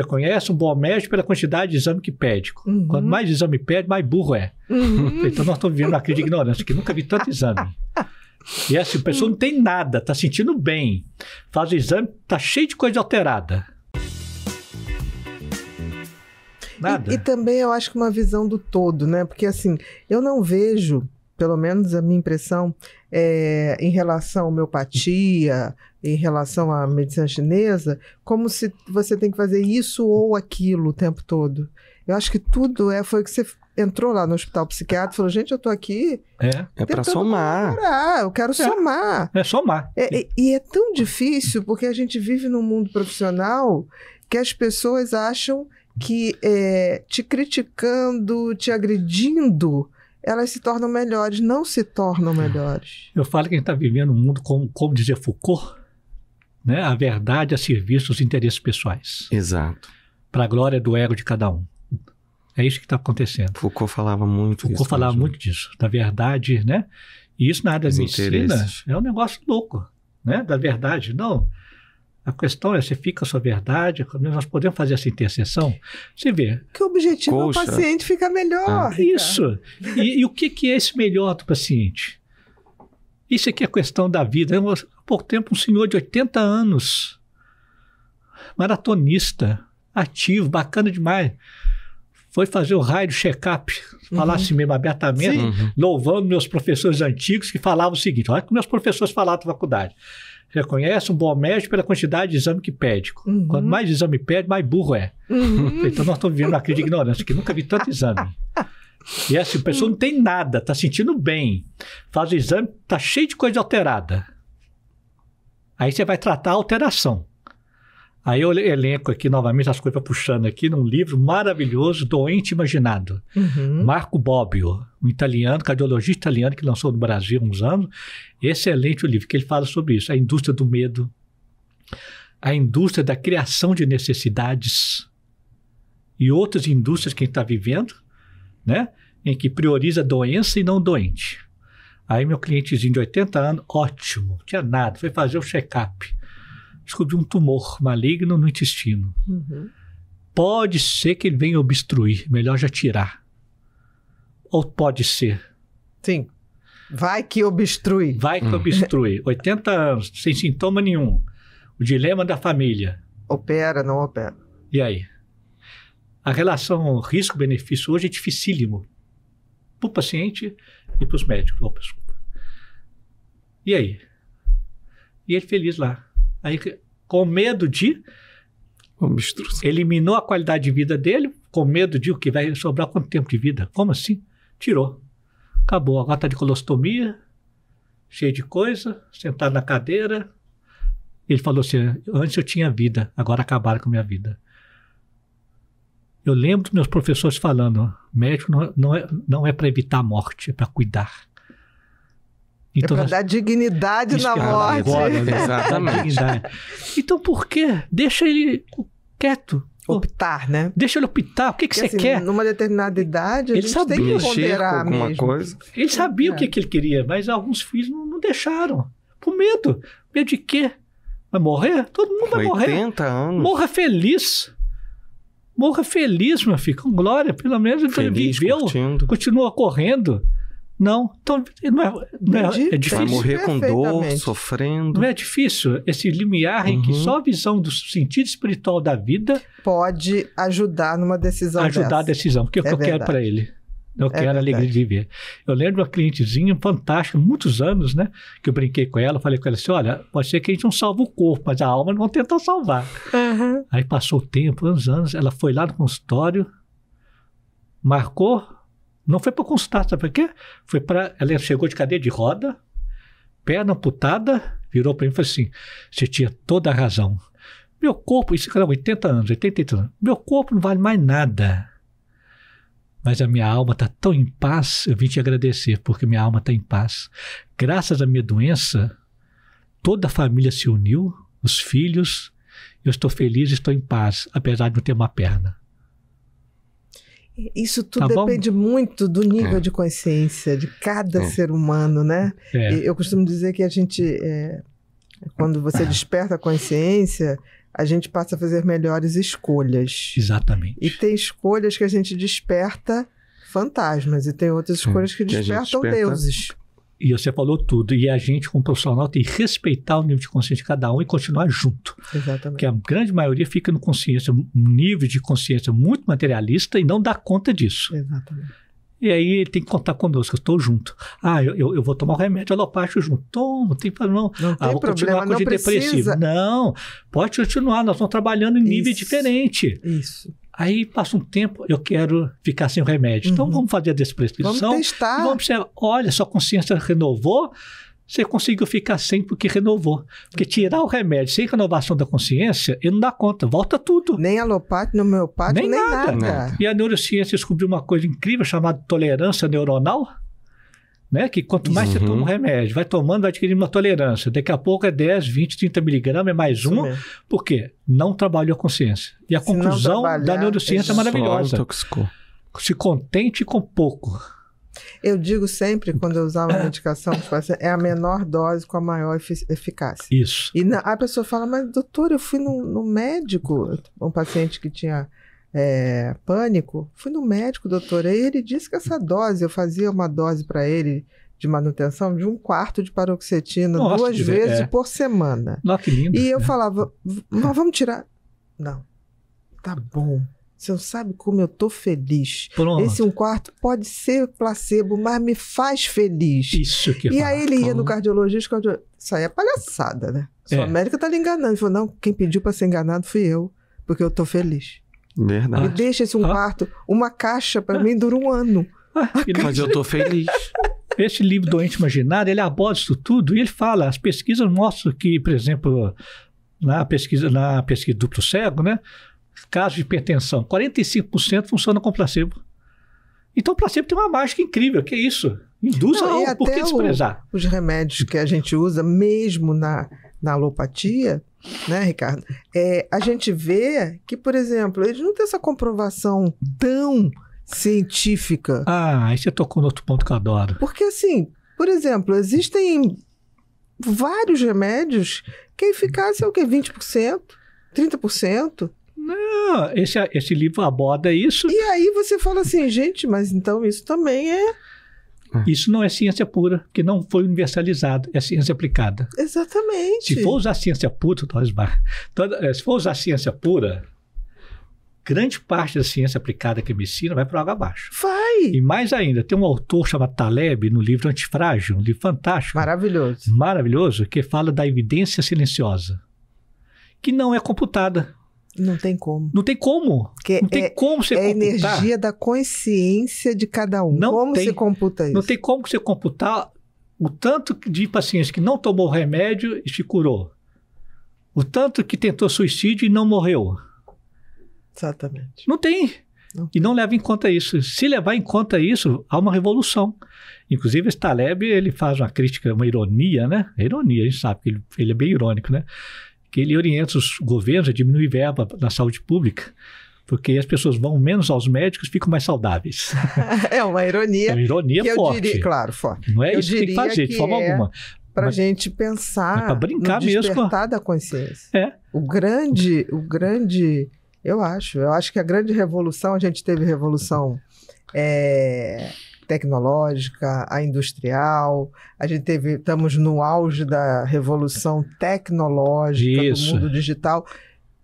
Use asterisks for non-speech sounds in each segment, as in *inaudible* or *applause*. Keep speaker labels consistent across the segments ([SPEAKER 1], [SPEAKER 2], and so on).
[SPEAKER 1] reconhece um bom médico pela quantidade de exame que pede. Uhum. Quanto mais exame pede, mais burro é. Uhum. Então nós estamos vivendo uma crise de ignorância, que nunca vi tanto exame. E é assim, a pessoa não tem nada, está sentindo bem. Faz o exame, está cheio de coisa alterada.
[SPEAKER 2] Nada. E, e também eu acho que uma visão do todo, né? Porque assim, eu não vejo pelo menos a minha impressão, é, em relação à homeopatia, em relação à medicina chinesa, como se você tem que fazer isso ou aquilo o tempo todo. Eu acho que tudo é, foi que você entrou lá no hospital psiquiátrico e falou: gente, eu tô aqui. É, é pra somar. Parar, eu quero é, somar. É somar. É, é, e é tão difícil porque a gente vive num mundo profissional que as pessoas acham que é, te criticando, te agredindo, elas se tornam melhores, não se tornam melhores. Eu falo que a gente está vivendo um mundo, como, como dizia Foucault,
[SPEAKER 1] né? a verdade a serviço dos interesses pessoais. Exato. Para a glória do ego de cada um. É isso que está acontecendo. Foucault falava muito Foucault disso, falava né, muito disso, da verdade, né? E isso nada área da Os interesses. é um negócio louco, né? Da verdade, não. A questão é se fica a sua verdade, nós podemos fazer essa interseção. Você vê.
[SPEAKER 2] Que o objetivo é o paciente ficar melhor. Ah. Isso.
[SPEAKER 1] E, e, o que, que é esse melhor do paciente? Isso aqui é questão da vida. Eu, há pouco tempo, um senhor de 80 anos, maratonista, ativo, bacana demais foi fazer o raio do check-up, falar uhum. assim mesmo abertamente, louvando meus professores antigos que falavam o seguinte: olha que meus professores falaram da faculdade reconhece um bom médico pela quantidade de exame que pede. Uhum. Quanto mais exame pede, mais burro é. Uhum. Então nós estamos vivendo uma crise de ignorância, que nunca vi tanto exame. E é assim, a pessoa não tem nada, está sentindo bem. Faz o exame, está cheio de coisa alterada. Aí você vai tratar a alteração. Aí eu elenco aqui novamente as coisas puxando aqui num livro maravilhoso, Doente Imaginado. Uhum. Marco Bobbio, um italiano, cardiologista italiano que lançou no Brasil há uns anos. Excelente o livro, que ele fala sobre isso, a indústria do medo, a indústria da criação de necessidades e outras indústrias que a gente está vivendo, né? Em que prioriza doença e não doente. Aí meu clientezinho de 80 anos, ótimo, tinha nada, foi fazer o check-up descobri um tumor maligno no intestino. Uhum. Pode ser que ele venha obstruir, melhor já tirar. Ou pode ser. Sim. Vai que obstrui. Vai que hum. obstrui. 80 *laughs* anos, sem sintoma nenhum. O dilema da família. Opera, não opera. E aí? A relação risco-benefício hoje é dificílimo para o paciente e para os médicos. Opa, desculpa. E aí? E ele feliz lá. Aí, com medo de. Obstrução. Eliminou a qualidade de vida dele, com medo de o que vai sobrar quanto tempo de vida? Como assim? Tirou. Acabou. Agora está de colostomia, cheio de coisa, sentado na cadeira. Ele falou assim: antes eu tinha vida, agora acabaram com a minha vida. Eu lembro dos meus professores falando: médico não, é, não é, não é para evitar a morte, é para cuidar. Então, é para
[SPEAKER 2] dar dignidade na é morte. Agora, *laughs* Exatamente. então por que Deixa ele quieto. Optar, né? Deixa ele optar. O que, que você assim, quer? Numa determinada idade, ele a gente sabia. tem que ponderar alguma mesmo. coisa.
[SPEAKER 1] Ele sabia é. o que, que ele queria, mas alguns filhos não,
[SPEAKER 2] deixaram.
[SPEAKER 1] Por medo. Medo de quê? Vai morrer? Todo mundo vai 80 morrer. 80 anos. Morra feliz. Morra feliz, meu filho. Com glória, pelo menos ele tá viveu. Curtindo. Continua correndo. Não. Então, não é, não é, é difícil. Vai morrer com dor, sofrendo. Não é difícil esse limiar uhum. em que uhum. só a visão do sentido espiritual da vida
[SPEAKER 2] pode ajudar numa decisão. Ajudar dessa. a decisão, porque é, o é que eu quero para ele.
[SPEAKER 1] É é eu é quero verdade. alegria de viver. Eu lembro uma clientezinha fantástica, muitos anos, né? Que eu brinquei com ela, falei com ela assim: olha, pode ser que a gente não salva o corpo, mas a alma não tenta salvar. Uhum. Aí passou o tempo, uns anos, ela foi lá no consultório, marcou não foi para consultar, sabe por quê? Foi para. Ela chegou de cadeia de roda, perna amputada, virou para mim e falou assim: você tinha toda a razão. Meu corpo, isso era 80 anos, 83 anos, meu corpo não vale mais nada. Mas a minha alma está tão em paz, eu vim te agradecer, porque minha alma está em paz. Graças à minha doença, toda a família se uniu, os filhos, eu estou feliz, estou em paz, apesar de não ter uma perna.
[SPEAKER 2] Isso tudo tá depende muito do nível é. de consciência de cada é. ser humano, né? É. Eu costumo dizer que a gente, é, quando você desperta a consciência, a gente passa a fazer melhores escolhas. Exatamente. E tem escolhas que a gente desperta fantasmas e tem outras escolhas que, que despertam desperta deuses. E você falou tudo. E a gente, como profissional, tem que
[SPEAKER 1] respeitar o nível de consciência de cada um e continuar junto. Exatamente. Porque a grande maioria fica no consciência, um nível de consciência muito materialista e não dá conta disso. Exatamente. E aí ele tem que contar conosco, eu estou junto. Ah, eu, eu, eu vou tomar o um remédio alopático junto. Toma, tem problema não. Não ah, tem vou problema, não precisa. Depressivo. Não, pode continuar, nós estamos trabalhando em isso, nível diferente. Isso. Aí passa um tempo, eu quero ficar sem o remédio. Então, uhum. Então vamos fazer a desprescrição. Vamos testar. Vamos observar. Olha, sua consciência renovou, você conseguiu ficar sem porque renovou. Porque tirar o remédio sem renovação da consciência, ele não dá conta, volta tudo. Nem
[SPEAKER 2] alopático, nem homeopático, nem, nem nada. nada.
[SPEAKER 1] E a neurociência descobriu uma coisa incrível chamada tolerância neuronal né? Que quanto mais uhum. você toma um remédio, vai tomando, vai adquirindo uma tolerância. Daqui a pouco é 10, 20, 30 miligramas, é mais um. Por quê? Não trabalhou a consciência. E a Se conclusão da neurociência é maravilhosa.
[SPEAKER 2] Se contente com pouco. Eu digo sempre, quando eu usava a medicação, tipo assim, é a menor dose com a maior eficácia. Isso. E na, a pessoa fala, mas doutor, eu fui no, no médico, um paciente que tinha é, pânico, fui no médico, doutor, aí ele disse que essa dose, eu fazia uma dose para ele de manutenção de um quarto de paroxetina Nossa, duas vezes é. por semana. Nossa, que lindo. E eu né? falava, mas vamos tirar. Não, tá bom. Você não sabe como eu tô feliz. Pronto. Esse um quarto pode ser placebo, mas me faz feliz. Isso que E aí ele ia no cardiologista, cardiologista. Isso aí é palhaçada, né? É. Sua médica tá lhe enganando. Ele falou, não, quem pediu para ser enganado fui eu, porque eu tô feliz. Verdade. Me deixa esse um quarto, uma caixa para mim dura um ano. Ah,
[SPEAKER 1] Mas eu tô feliz. *laughs* Esse livro Doente Imaginário, ele aborda isso tudo e ele fala, as pesquisas mostram que, por exemplo, na pesquisa, na pesquisa duplo cego, né? caso de hipertensão, 45% funciona com placebo. Então o placebo tem uma mágica incrível, que é isso. Induz Não, a, por que desprezar?
[SPEAKER 2] O, os remédios que a gente usa, mesmo na na alopatia, né, Ricardo? É, a gente vê que, por exemplo, eles não têm essa comprovação tão científica. Ah, aí você tocou no outro ponto que eu adoro. Porque, assim, por exemplo, existem vários remédios que a eficácia é o quê? 20%? 30%?
[SPEAKER 1] Não, esse, esse livro aborda isso.
[SPEAKER 2] E aí você fala assim, gente, mas então isso também é é. Isso não é
[SPEAKER 1] ciência pura, porque não foi universalizado, é ciência aplicada.
[SPEAKER 2] Exatamente. Se for usar
[SPEAKER 1] ciência pura, eh, se for usar ciência pura, grande parte da ciência aplicada que é medicina vai para água abaixo. Vai! E mais ainda, tem um autor chamado Taleb, no livro Antifrágil, um livro fantástico. Maravilhoso. Maravilhoso, que fala da evidência silenciosa, que não é computada.
[SPEAKER 2] Não tem como. Não tem como. não tem é- como você é computar. É energia da consciência de cada um. Não como tem, você computa isso?
[SPEAKER 1] Não tem como você computar o tanto de paciente que não tomou remédio e se curou. O tanto que tentou suicídio e não morreu.
[SPEAKER 2] Exatamente.
[SPEAKER 1] Não tem. Não. E não leva em conta isso. Se levar em conta isso, há uma revolução. Inclusive, esse Taleb, ele faz uma crítica, uma ironia, né? É ironia, a gente sabe que ele, ele é bem irônico, né? que ele orienta os governos a diminuir verba na saúde pública, porque as pessoas vão menos aos médicos ficam mais saudáveis.
[SPEAKER 2] *laughs* É uma ironia. É uma ironia forte. Diria, claro, forte. Não é eu isso que tem que fazer, que de forma é alguma. Para a gente pensar, é para brincar no mesmo, despertar da consciência. É. O grande, o grande, eu acho, eu acho que a grande revolução, a gente teve revolução é, tecnológica, a industrial. A gente teve, estamos no auge da revolução tecnológica Isso. do mundo digital.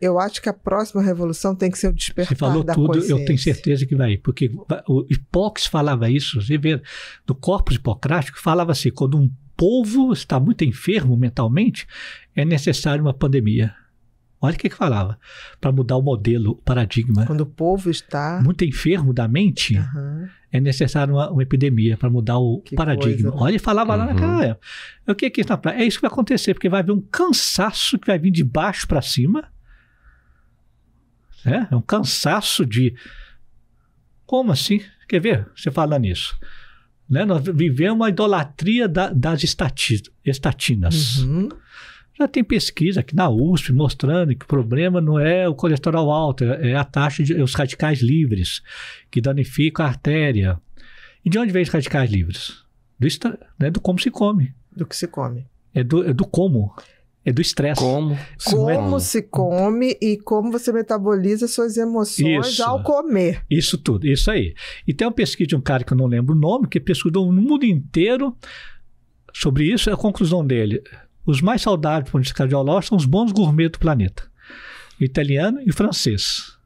[SPEAKER 2] Eu acho que a próxima revolução tem que ser o despertar Você falou tudo, eu tenho
[SPEAKER 1] certeza que vai, porque o Hipócrates falava isso, você vê, do corpo hipocrático falava assim, quando um povo está muito enfermo mentalmente, é necessário uma pandemia. Olha o que, ele falava. Para mudar o modelo, o paradigma. Quando o povo está. Muito enfermo da mente, uhum é necessário uma, uma epidemia para mudar o que paradigma. Coisa. Né? Olha, ele falava uhum. lá naquela época. O que é que isso na praia? É isso que vai acontecer, porque vai haver um cansaço que vai vir de baixo para cima. Né? É um cansaço de. Como assim? Quer ver? Você falando nisso. Né? Nós vivemos a idolatria da, das estati, estatinas. Uhum. Já ah, tem pesquisa aqui na USP mostrando que o problema não é o colesterol alto, é, é a taxa de os radicais livres, que danificam a artéria. E de onde vem os radicais livres? Do, né, do como se come. Do que se come. É do, é do como. É do estresse. Como, se como come.
[SPEAKER 2] se come e como você metaboliza suas emoções isso, ao comer.
[SPEAKER 1] Isso tudo, isso aí. E tem uma pesquisa de um cara que eu não lembro o nome, que pesquisou no mundo inteiro sobre isso. A conclusão dele: os mais saudáveis para ponto de vista são os bons gourmet do planeta. Italiano e francês.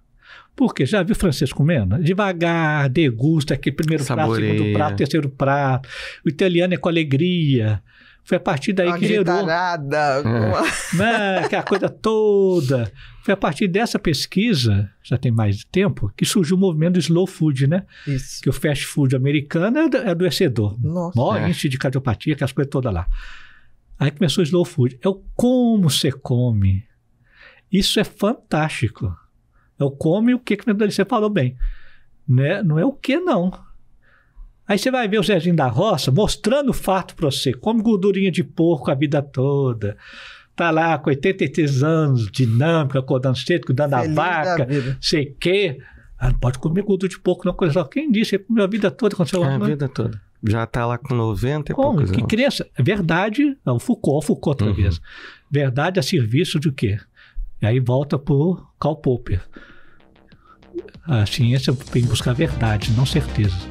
[SPEAKER 1] Porque já viu francês comendo? Devagar, degusta, é aquele primeiro Saboreia. prato, segundo prato, terceiro prato. O italiano é com alegria. Foi a partir daí Uma que gerou.
[SPEAKER 2] Nada.
[SPEAKER 1] Né, que é a coisa toda. Foi a partir dessa pesquisa, já tem mais tempo, que surgiu o movimento do slow food, né? Isso. Que o fast food americano é adoecedor. É Nossa. Maior é. índice de cardiopatia, que as coisas todas lá. Aí começou o slow food. É o como você come. Isso é fantástico. É o come o que é você falou bem. Né? Não é o que, não. Aí você vai ver o Zezinho da Roça mostrando o fato para você. Come gordurinha de porco a vida toda. Tá lá com 83 anos, dinâmica, acordando cedo, cuidando Feliz da vaca, da sei o quê. Ah, não pode comer gordura de porco, não. Coisa Quem disse? Ele comeu a vida toda. Aconteceu é, a vida toda já está lá com 90 e Como? poucos que anos. Que é Verdade, o é Foucault, Foucault outra uhum. vez. Verdade a serviço de quê? E aí volta por Karl Popper. A ciência tem que buscar verdade, não certezas.